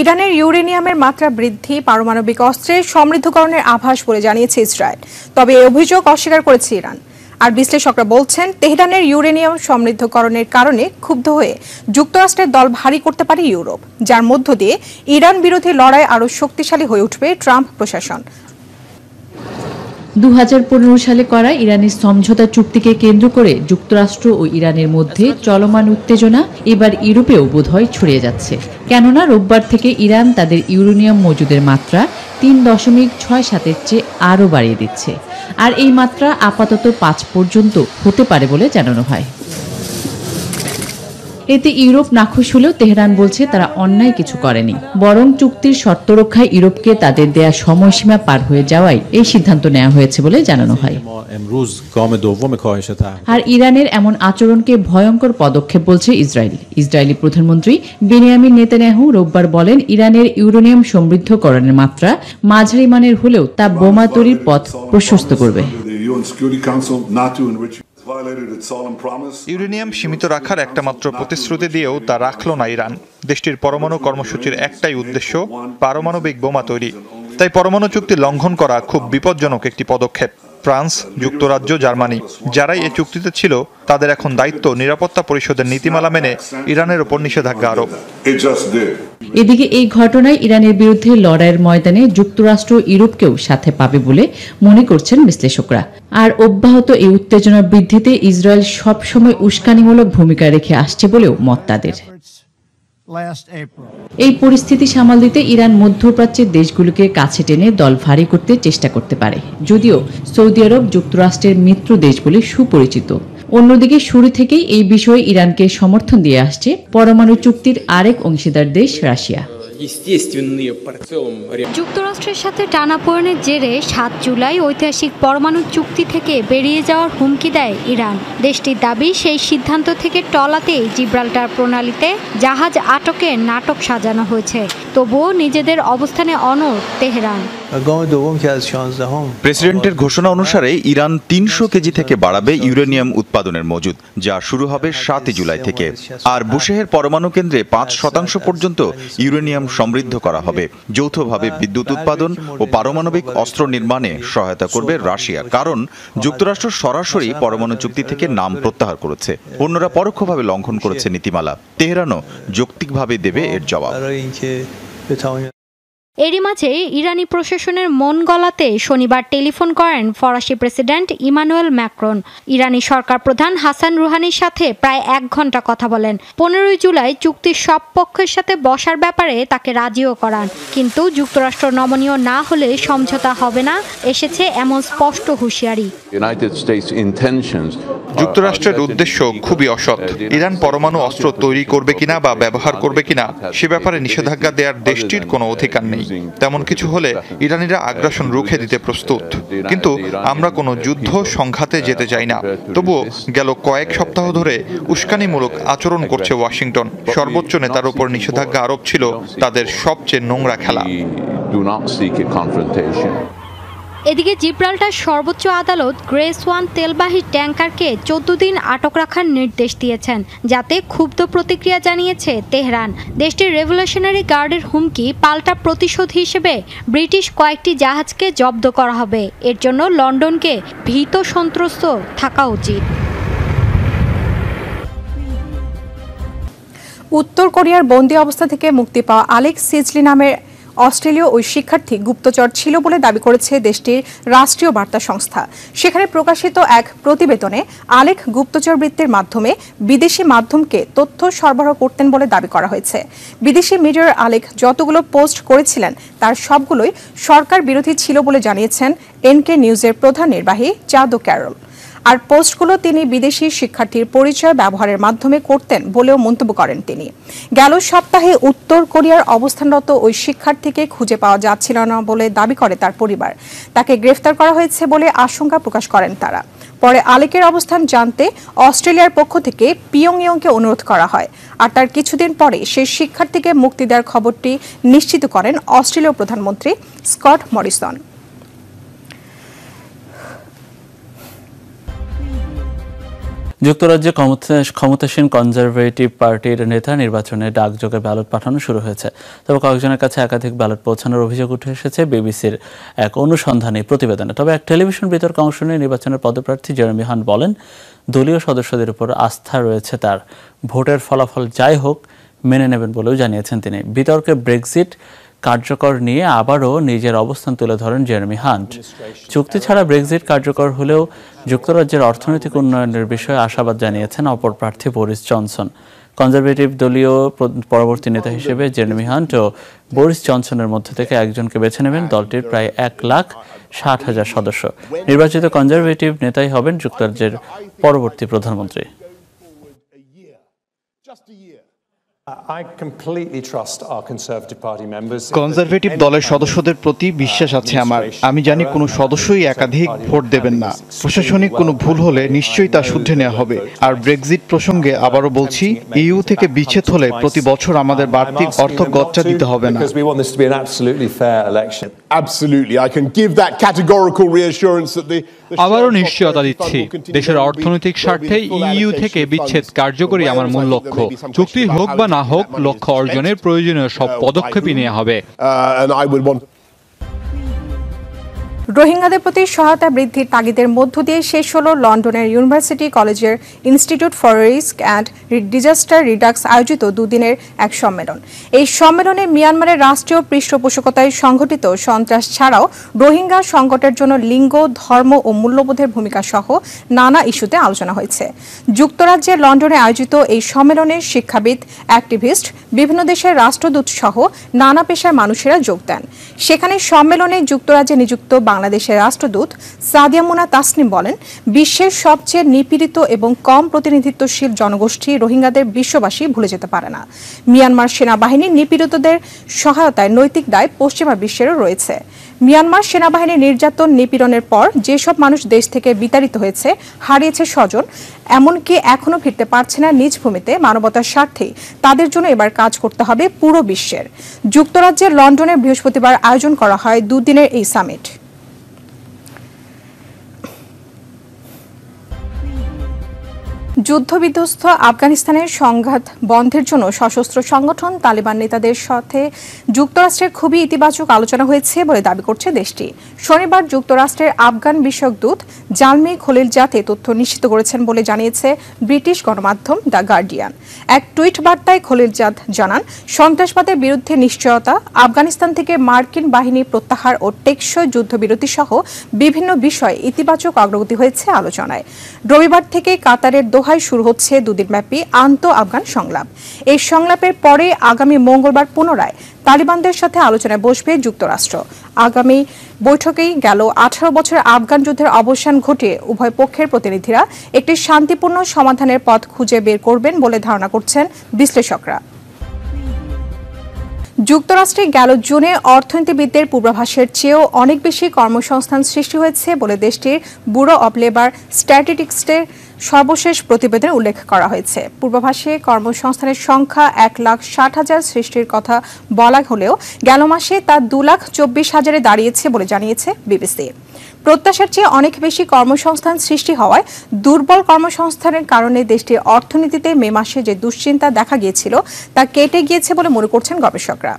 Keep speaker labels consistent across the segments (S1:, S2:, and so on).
S1: ইরানের ইউরেনিয়ামের মাত্রা বৃদ্ধি পারমাণবিক অস্ত্রের সমৃদ্ধকরণের আভাস বলে জানিয়েছে ইসরায়েল তবে এই অভিযোগ অস্বীকার করেছে ইরান আর বিশ্লেষকরা বলছেন তেহরানের ইউরেনিয়াম সমৃদ্ধকরণের কারণে ক্ষুব্ধ হয়ে যুক্তরাষ্ট্রের দল ভারী করতে পারে ইউরোপ যার মধ্য দিয়ে ইরান বিরোধী লড়াই আরও শক্তিশালী হয়ে উঠবে ট্রাম্প প্রশাসন দু
S2: সালে করা ইরানের সমঝোতা চুক্তিকে কেন্দ্র করে যুক্তরাষ্ট্র ও ইরানের মধ্যে চলমান উত্তেজনা এবার ইউরোপেও বোধহয় ছড়িয়ে যাচ্ছে কেননা রোববার থেকে ইরান তাদের ইউরেনিয়াম মজুদের মাত্রা তিন দশমিক ছয় সাতের চেয়ে আরও বাড়িয়ে দিচ্ছে আর এই মাত্রা আপাতত পাঁচ পর্যন্ত হতে পারে বলে জানানো হয় এতে ইউরোপ নাখুশ হলেও তেহরান বলছে তারা অন্যায় কিছু করেনি বরং চুক্তির শর্ত রক্ষায় ইউরোপকে তাদের দেয়া সময়সীমা পার হয়ে যাওয়ায় এই সিদ্ধান্ত নেওয়া হয়েছে বলে জানানো হয় আর ইরানের এমন আচরণকে ভয়ঙ্কর পদক্ষেপ বলছে ইসরায়েল ইসরায়েলি প্রধানমন্ত্রী বেনিয়ামিন নেতানিয়াহু রোববার বলেন ইরানের ইউরোনিয়াম সমৃদ্ধকরণের মাত্রা মাঝারি মানের হলেও তা বোমা তৈরির পথ প্রশস্ত
S3: করবে ইউরেনিয়াম সীমিত রাখার একটামাত্র প্রতিশ্রুতি দিয়েও তা রাখল না ইরান দেশটির পরমাণু কর্মসূচির একটাই উদ্দেশ্য পারমাণবিক বোমা তৈরি তাই পরমাণু চুক্তি লঙ্ঘন করা খুব বিপজ্জনক একটি পদক্ষেপ ফ্রান্স যুক্তরাজ্য জার্মানি যারাই এই চুক্তিতে ছিল তাদের এখন দায়িত্ব নিরাপত্তা পরিষদের নীতিমালা মেনে ইরানের ওপর নিষেধাজ্ঞা আরোপ
S2: এদিকে এই ঘটনায় ইরানের বিরুদ্ধে লড়াইয়ের ময়দানে যুক্তরাষ্ট্র ইউরোপকেও সাথে পাবে বলে মনে করছেন বিশ্লেষকরা আর অব্যাহত এই উত্তেজনার বৃদ্ধিতে ইসরায়েল সবসময় উস্কানিমূলক ভূমিকা রেখে আসছে বলেও মত তাদের এই পরিস্থিতি সামাল দিতে ইরান মধ্যপ্রাচ্যের দেশগুলোকে কাছে টেনে দল ভারী করতে চেষ্টা করতে পারে যদিও সৌদি আরব যুক্তরাষ্ট্রের মিত্র দেশ বলে সুপরিচিত অন্যদিকে শুরু থেকেই এই বিষয়ে ইরানকে সমর্থন দিয়ে আসছে পরমাণু চুক্তির আরেক অংশীদার দেশ রাশিয়া
S4: যুক্তরাষ্ট্রের সাথে টানাপোড়েনের জেরে সাত জুলাই ঐতিহাসিক পরমাণু চুক্তি থেকে বেরিয়ে যাওয়ার হুমকি দেয় ইরান দেশটির দাবি সেই সিদ্ধান্ত থেকে টলাতেই জিব্রাল্টার প্রণালীতে জাহাজ আটকে নাটক সাজানো হয়েছে তবুও নিজেদের অবস্থানে অনর তেহরান
S3: প্রেসিডেন্টের ঘোষণা অনুসারে হ্যাঁ। ইরান তিনশো হ্যাঁ, কেজি থেকে হ্যাঁ, বাড়াবে ইউরেনিয়াম উৎপাদনের মজুদ যা শুরু হবে সাতই জুলাই থেকে আর বুশেহের পরমাণু কেন্দ্রে পাঁচ শতাংশ পর্যন্ত ইউরেনিয়াম সমৃদ্ধ করা হবে যৌথভাবে বিদ্যুৎ উৎপাদন ও পারমাণবিক অস্ত্র নির্মাণে সহায়তা করবে রাশিয়া কারণ যুক্তরাষ্ট্র সরাসরি আচ্ছা, পরমাণু আচ্ছা, চুক্তি আচ্ছা, থেকে নাম প্রত্যাহার করেছে অন্যরা পরোক্ষভাবে লঙ্ঘন করেছে নীতিমালা তেহরানও যৌক্তিকভাবে দেবে এর জবাব
S4: এরই মাঝে ইরানি প্রশাসনের মন গলাতে শনিবার টেলিফোন করেন ফরাসি প্রেসিডেন্ট ইমানুয়েল ম্যাক্রন ইরানি সরকার প্রধান হাসান রুহানির সাথে প্রায় এক ঘন্টা কথা বলেন পনেরোই জুলাই চুক্তির সব পক্ষের সাথে বসার ব্যাপারে তাকে রাজিও করান কিন্তু যুক্তরাষ্ট্র নমনীয় না হলে সমঝোতা হবে না এসেছে এমন স্পষ্ট হুঁশিয়ারি
S3: যুক্তরাষ্ট্রের উদ্দেশ্য খুবই অসৎ ইরান পরমাণু অস্ত্র তৈরি করবে কিনা বা ব্যবহার করবে কিনা সে ব্যাপারে নিষেধাজ্ঞা দেওয়ার দেশটির কোনো অধিকার নেই তেমন কিছু হলে ইরানিরা আগ্রাসন রুখে দিতে প্রস্তুত কিন্তু আমরা কোনো যুদ্ধ সংঘাতে যেতে চাই না তবুও গেল কয়েক সপ্তাহ ধরে উস্কানিমূলক আচরণ করছে ওয়াশিংটন সর্বোচ্চ নেতার উপর নিষেধাজ্ঞা আরোপ ছিল তাদের সবচেয়ে নোংরা খেলা
S4: এদিকে জিব্রাল্টার সর্বোচ্চ আদালত গ্রেস ওয়ান তেলবাহী ট্যাঙ্কারকে চোদ্দ দিন আটক রাখার নির্দেশ দিয়েছেন যাতে ক্ষুব্ধ প্রতিক্রিয়া জানিয়েছে তেহরান দেশটির রেভলিউশনারি গার্ডের হুমকি পাল্টা প্রতিশোধ হিসেবে ব্রিটিশ কয়েকটি জাহাজকে জব্দ করা হবে এর জন্য লন্ডনকে ভীত সন্ত্রস্ত থাকা উচিত
S1: উত্তর কোরিয়ার বন্দি অবস্থা থেকে মুক্তি পাওয়া আলেক সিজলি নামের অস্ট্রেলীয় ওই শিক্ষার্থী গুপ্তচর ছিল বলে দাবি করেছে দেশটির রাষ্ট্রীয় বার্তা সংস্থা সেখানে প্রকাশিত এক প্রতিবেদনে আলেখ গুপ্তচর বৃত্তির মাধ্যমে বিদেশি মাধ্যমকে তথ্য সরবরাহ করতেন বলে দাবি করা হয়েছে বিদেশি মিডিয়ার আলেখ যতগুলো পোস্ট করেছিলেন তার সবগুলোই সরকার বিরোধী ছিল বলে জানিয়েছেন এনকে নিউজের প্রধান নির্বাহী চাদো ক্যারল আর পোস্টগুলো তিনি বিদেশি শিক্ষার্থীর পরিচয় ব্যবহারের মাধ্যমে করতেন বলেও মন্তব্য করেন তিনি গেল সপ্তাহে উত্তর কোরিয়ার অবস্থানরত ওই শিক্ষার্থীকে খুঁজে পাওয়া যাচ্ছিল না বলে দাবি করে তার পরিবার তাকে গ্রেফতার করা হয়েছে বলে আশঙ্কা প্রকাশ করেন তারা পরে আলেকের অবস্থান জানতে অস্ট্রেলিয়ার পক্ষ থেকে পিয়ংইয়ংকে অনুরোধ করা হয় আর তার কিছুদিন পরে সেই শিক্ষার্থীকে মুক্তি দেওয়ার খবরটি নিশ্চিত করেন অস্ট্রেলীয় প্রধানমন্ত্রী স্কট মরিসন
S3: যুক্তরাজ্যে ক্ষমতাসীন কনজারভেটিভ পার্টির নেতা নির্বাচনে ডাকযোগে ব্যালট পাঠানো শুরু হয়েছে তবে কয়েকজনের কাছে একাধিক ব্যালট পৌঁছানোর অভিযোগ উঠে এসেছে বিবিসির এক অনুসন্ধানী প্রতিবেদনে তবে এক টেলিভিশন বিতর্ক অংশ নিয়ে নির্বাচনের পদপ্রার্থী জেরমি হান বলেন দলীয় সদস্যদের উপর আস্থা রয়েছে তার ভোটের ফলাফল যাই হোক মেনে নেবেন বলেও জানিয়েছেন তিনি বিতর্কে ব্রেক্সিট কার্যকর নিয়ে আবারও নিজের অবস্থান তুলে ধরেন জেরমি হান্ট চুক্তি ছাড়া ব্রেক্সিট কার্যকর হলেও যুক্তরাজ্যের অর্থনৈতিক উন্নয়নের বিষয়ে আশাবাদ জানিয়েছেন অপর প্রার্থী বোরিস জনসন কনজারভেটিভ দলীয় পরবর্তী নেতা হিসেবে জেরমি হান্ট ও বোরিস জনসনের মধ্যে থেকে একজনকে বেছে নেবেন দলটির প্রায় এক লাখ ষাট হাজার সদস্য নির্বাচিত কনজারভেটিভ নেতাই হবেন যুক্তরাজ্যের পরবর্তী প্রধানমন্ত্রী
S2: কনজারভেটিভ দলের
S3: সদস্যদের প্রতি uh, বিশ্বাস আছে আমার আমি জানি কোনো সদস্যই একাধিক ভোট দেবেন না প্রশাসনিক কোনো ভুল হলে নিশ্চয়ই তা শুদ্ধে নেওয়া হবে uh, আর ব্রেক্সিট প্রসঙ্গে uh, আবারও বলছি ইউ e থেকে বিচ্ছেদ হলে প্রতি বছর um, আমাদের বাড়তি অর্থ গচ্চা দিতে হবে না
S4: Absolutely, I can give that categorical reassurance that the
S3: আবারও নিশ্চয়তা দিচ্ছি দেশের অর্থনৈতিক স্বার্থে ইইউ e থেকে বিচ্ছেদ কার্যকরী আমার মূল লক্ষ্য চুক্তি হোক বা না হোক লক্ষ্য অর্জনের প্রয়োজনীয় সব uh, পদক্ষেপই নেওয়া হবে
S1: uh, রোহিঙ্গাদের প্রতি সহায়তা বৃদ্ধির তাগিদের মধ্য দিয়ে শেষ হল লন্ডনের ইউনিভার্সিটি কলেজের institute for risk and disaster reduction আয়োজিত দুদিনের এক সম্মেলন এই সম্মেলনে মিয়ানমারের রাষ্ট্রীয় পৃষ্ঠপোষকতায় সংঘটিত সন্ত্রাস ছাড়াও রোহিঙ্গা সংকটের জন্য লিঙ্গ ধর্ম ও মূল্যবোধের ভূমিকা সহ নানা ইস্যুতে আলোচনা হয়েছে যুক্তরাজ্যের লন্ডনে আয়োজিত এই সম্মেলনে শিক্ষাবিদ অ্যাক্টিভিস্ট বিভিন্ন দেশের রাষ্ট্রদূত সহ নানা পেশার মানুষেরা যোগ দেন সেখানে সম্মেলনে যুক্তরাজ্যে নিযুক্ত বাংলাদেশ বাংলাদেশের রাষ্ট্রদূত সাদিয়া মুনা তাসনিম বলেন বিশ্বের সবচেয়ে নিপীড়িত এবং কম প্রতিনিধিত্বশীল জনগোষ্ঠী রোহিঙ্গাদের বিশ্ববাসী ভুলে যেতে পারে না মিয়ানমার সেনাবাহিনী নিপীড়িতদের সহায়তায় নৈতিক দায় পশ্চিমা বিশ্বেরও রয়েছে মিয়ানমার সেনাবাহিনীর নির্যাতন নিপীড়নের পর যেসব মানুষ দেশ থেকে বিতাড়িত হয়েছে হারিয়েছে স্বজন এমনকি এখনও ফিরতে পারছে না নিজ ভূমিতে মানবতার স্বার্থে তাদের জন্য এবার কাজ করতে হবে পুরো বিশ্বের যুক্তরাজ্যের লন্ডনে বৃহস্পতিবার আয়োজন করা হয় দুদিনের এই সামিট যুদ্ধবিধ্বস্ত আফগানিস্তানের সংঘাত বন্ধের জন্য সশস্ত্র সংগঠন তালিবান নেতাদের সাথে যুক্তরাষ্ট্রের খুবই ইতিবাচক আলোচনা হয়েছে বলে দাবি করছে দেশটি শনিবার যুক্তরাষ্ট্রের আফগান বিষয়ক দূত জালমি খলিল জাতে তথ্য নিশ্চিত করেছেন বলে জানিয়েছে ব্রিটিশ গণমাধ্যম দ্য গার্ডিয়ান এক টুইট বার্তায় খলিল জাত জানান সন্ত্রাসবাদের বিরুদ্ধে নিশ্চয়তা আফগানিস্তান থেকে মার্কিন বাহিনী প্রত্যাহার ও টেকসই যুদ্ধবিরতি সহ বিভিন্ন বিষয়ে ইতিবাচক অগ্রগতি হয়েছে আলোচনায় রবিবার থেকে কাতারের দোহাই ঢাকায় শুরু হচ্ছে দুদিনব্যাপী আন্ত আফগান সংলাপ এই সংলাপের পরে আগামী মঙ্গলবার পুনরায় তালিবানদের সাথে আলোচনায় বসবে যুক্তরাষ্ট্র আগামী বৈঠকেই গেল আঠারো বছর আফগান যুদ্ধের অবসান ঘটিয়ে উভয় পক্ষের প্রতিনিধিরা একটি শান্তিপূর্ণ সমাধানের পথ খুঁজে বের করবেন বলে ধারণা করছেন বিশ্লেষকরা যুক্তরাষ্ট্রে গেল জুনে অর্থনীতিবিদদের পূর্বাভাসের চেয়েও অনেক বেশি কর্মসংস্থান সৃষ্টি হয়েছে বলে দেশটির ব্যুরো অব লেবার স্ট্র্যাটেটিক্সের সর্বশেষ প্রতিবেদনে উল্লেখ করা হয়েছে পূর্বাভাসে কর্মসংস্থানের সংখ্যা এক লাখ ষাট হাজার সৃষ্টির কথা বলা হলেও গেল মাসে তা দু লাখ চব্বিশ হাজারে দাঁড়িয়েছে বলে জানিয়েছে বিবিসি প্রত্যাশার চেয়ে অনেক বেশি কর্মসংস্থান সৃষ্টি হওয়ায় দুর্বল কর্মসংস্থানের কারণে দেশটির অর্থনীতিতে মে মাসে যে দুশ্চিন্তা দেখা গিয়েছিল তা কেটে গিয়েছে বলে মনে করছেন গবেষকরা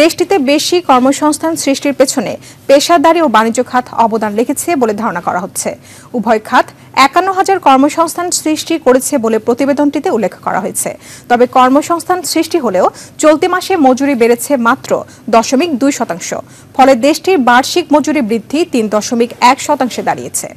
S1: দেশটিতে বেশি কর্মসংস্থান সৃষ্টির পেছনে পেশাদারি ও বাণিজ্য খাত অবদান রেখেছে বলে ধারণা করা হচ্ছে উভয় খাত একান্ন হাজার কর্মসংস্থান সৃষ্টি করেছে বলে প্রতিবেদনটিতে উল্লেখ করা হয়েছে তবে কর্মসংস্থান সৃষ্টি হলেও চলতি মাসে মজুরি বেড়েছে মাত্র দশমিক দুই শতাংশ ফলে দেশটির বার্ষিক মজুরি বৃদ্ধি তিন দশমিক এক শতাংশে দাঁড়িয়েছে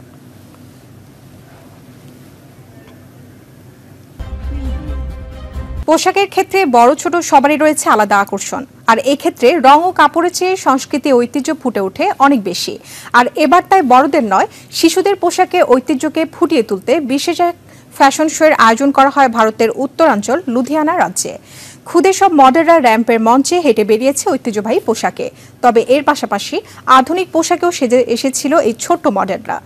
S1: পোশাকের ক্ষেত্রে বড় ছোট সবারই রয়েছে আলাদা আকর্ষণ আর এক্ষেত্রে রং ও কাপড়ের চেয়ে সংস্কৃতি ঐতিহ্য ফুটে ওঠে অনেক বেশি আর এবার তাই বড়দের নয় শিশুদের পোশাকে ঐতিহ্যকে ফুটিয়ে তুলতে বিশেষ এক ফ্যাশন শোয়ের আয়োজন করা হয় ভারতের উত্তরাঞ্চল লুধিয়ানা রাজ্যে খুদে সব মডেলরা র্যাম্পের মঞ্চে হেঁটে বেরিয়েছে ঐতিহ্যবাহী পোশাকে তবে এর পাশাপাশি আধুনিক পোশাকেও সেজে এসেছিল এই ছোট্ট মডেলরা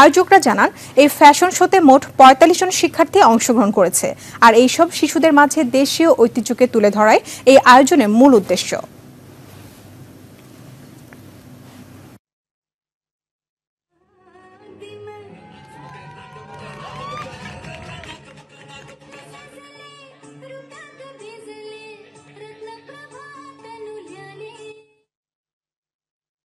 S1: আয়োজকরা জানান এই ফ্যাশন শোতে মোট পঁয়তাল্লিশ জন শিক্ষার্থী অংশগ্রহণ করেছে আর এইসব শিশুদের মাঝে দেশীয় ঐতিহ্যকে তুলে ধরায় এই আয়োজনের মূল উদ্দেশ্য